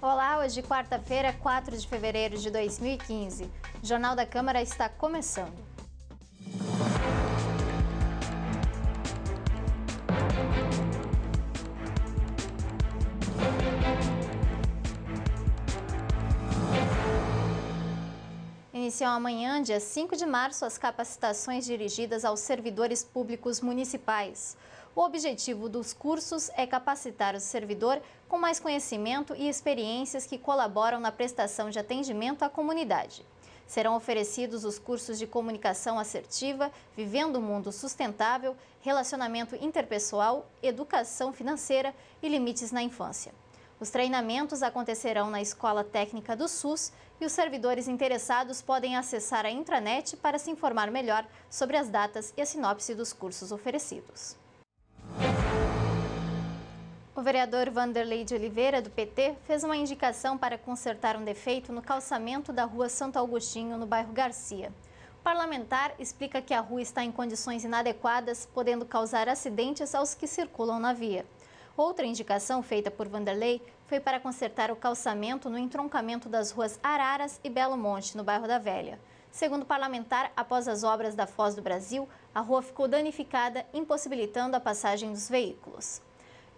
Olá, hoje quarta-feira, 4 de fevereiro de 2015. O Jornal da Câmara está começando. Iniciam amanhã, dia 5 de março, as capacitações dirigidas aos servidores públicos municipais. O objetivo dos cursos é capacitar o servidor com mais conhecimento e experiências que colaboram na prestação de atendimento à comunidade. Serão oferecidos os cursos de comunicação assertiva, vivendo o um mundo sustentável, relacionamento interpessoal, educação financeira e limites na infância. Os treinamentos acontecerão na Escola Técnica do SUS e os servidores interessados podem acessar a intranet para se informar melhor sobre as datas e a sinopse dos cursos oferecidos. O vereador Vanderlei de Oliveira, do PT, fez uma indicação para consertar um defeito no calçamento da rua Santo Agostinho, no bairro Garcia. O parlamentar explica que a rua está em condições inadequadas, podendo causar acidentes aos que circulam na via. Outra indicação feita por Vanderlei foi para consertar o calçamento no entroncamento das ruas Araras e Belo Monte, no bairro da Velha. Segundo o parlamentar, após as obras da Foz do Brasil, a rua ficou danificada, impossibilitando a passagem dos veículos.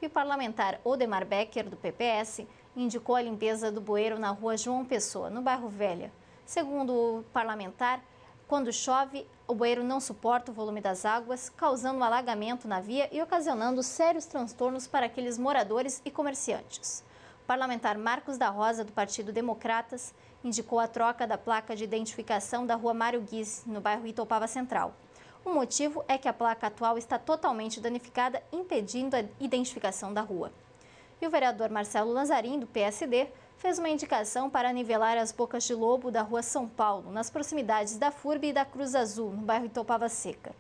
E o parlamentar Odemar Becker, do PPS, indicou a limpeza do bueiro na rua João Pessoa, no bairro Velha. Segundo o parlamentar, quando chove, o bueiro não suporta o volume das águas, causando um alagamento na via e ocasionando sérios transtornos para aqueles moradores e comerciantes. O parlamentar Marcos da Rosa, do Partido Democratas, indicou a troca da placa de identificação da rua Mário Guiz, no bairro Itopava Central. O motivo é que a placa atual está totalmente danificada, impedindo a identificação da rua. E o vereador Marcelo Lanzarin, do PSD, fez uma indicação para nivelar as bocas de lobo da rua São Paulo, nas proximidades da FURB e da Cruz Azul, no bairro Itopava Seca.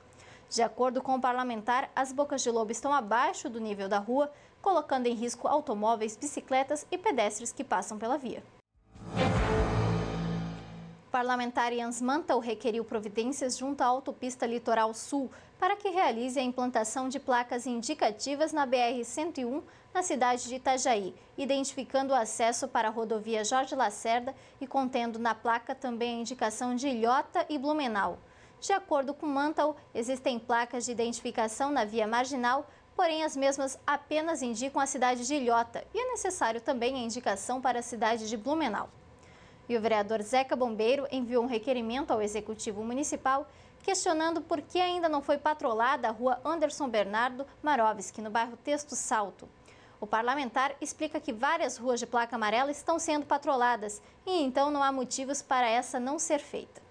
De acordo com o parlamentar, as bocas de lobo estão abaixo do nível da rua, colocando em risco automóveis, bicicletas e pedestres que passam pela via. Parlamentar Jans Mantel requeriu providências junto à autopista Litoral Sul para que realize a implantação de placas indicativas na BR-101, na cidade de Itajaí, identificando o acesso para a rodovia Jorge Lacerda e contendo na placa também a indicação de Ilhota e Blumenau. De acordo com Mantel, existem placas de identificação na via marginal, porém as mesmas apenas indicam a cidade de Ilhota e é necessário também a indicação para a cidade de Blumenau. E o vereador Zeca Bombeiro enviou um requerimento ao Executivo Municipal questionando por que ainda não foi patrolada a rua Anderson Bernardo Marovski, no bairro Texto Salto. O parlamentar explica que várias ruas de placa amarela estão sendo patroladas e então não há motivos para essa não ser feita.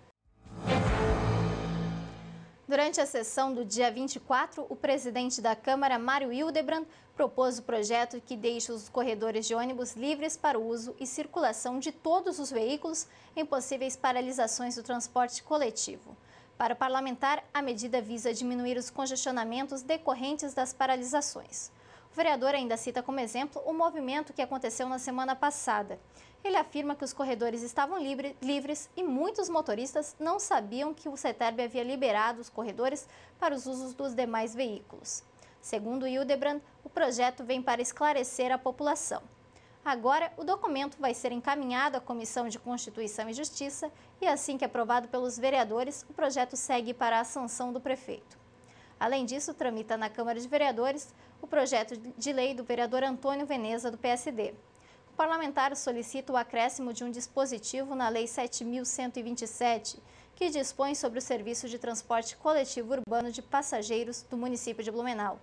Durante a sessão do dia 24, o presidente da Câmara, Mário Hildebrand, propôs o projeto que deixa os corredores de ônibus livres para o uso e circulação de todos os veículos em possíveis paralisações do transporte coletivo. Para o parlamentar, a medida visa diminuir os congestionamentos decorrentes das paralisações. O vereador ainda cita como exemplo o movimento que aconteceu na semana passada. Ele afirma que os corredores estavam livre, livres e muitos motoristas não sabiam que o CETERB havia liberado os corredores para os usos dos demais veículos. Segundo Hildebrand, o projeto vem para esclarecer a população. Agora, o documento vai ser encaminhado à Comissão de Constituição e Justiça e, assim que aprovado pelos vereadores, o projeto segue para a sanção do prefeito. Além disso, tramita na Câmara de Vereadores o projeto de lei do vereador Antônio Veneza, do PSD. O parlamentar solicita o acréscimo de um dispositivo na Lei 7.127, que dispõe sobre o serviço de transporte coletivo urbano de passageiros do município de Blumenau.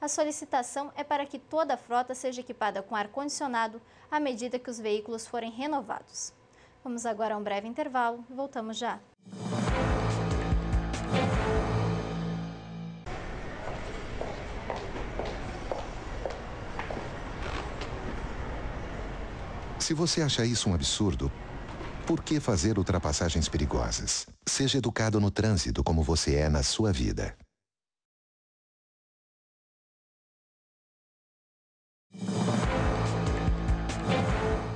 A solicitação é para que toda a frota seja equipada com ar-condicionado à medida que os veículos forem renovados. Vamos agora a um breve intervalo e voltamos já. Se você acha isso um absurdo, por que fazer ultrapassagens perigosas? Seja educado no trânsito como você é na sua vida.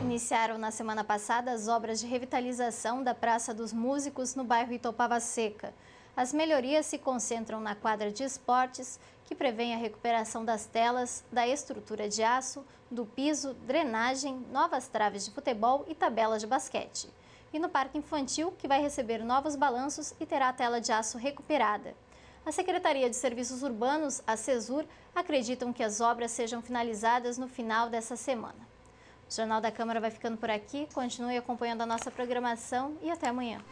Iniciaram na semana passada as obras de revitalização da Praça dos Músicos no bairro Itopava Seca. As melhorias se concentram na quadra de esportes que prevêem a recuperação das telas, da estrutura de aço, do piso, drenagem, novas traves de futebol e tabelas de basquete. E no Parque Infantil, que vai receber novos balanços e terá a tela de aço recuperada. A Secretaria de Serviços Urbanos, a CESUR, acreditam que as obras sejam finalizadas no final dessa semana. O Jornal da Câmara vai ficando por aqui. Continue acompanhando a nossa programação e até amanhã.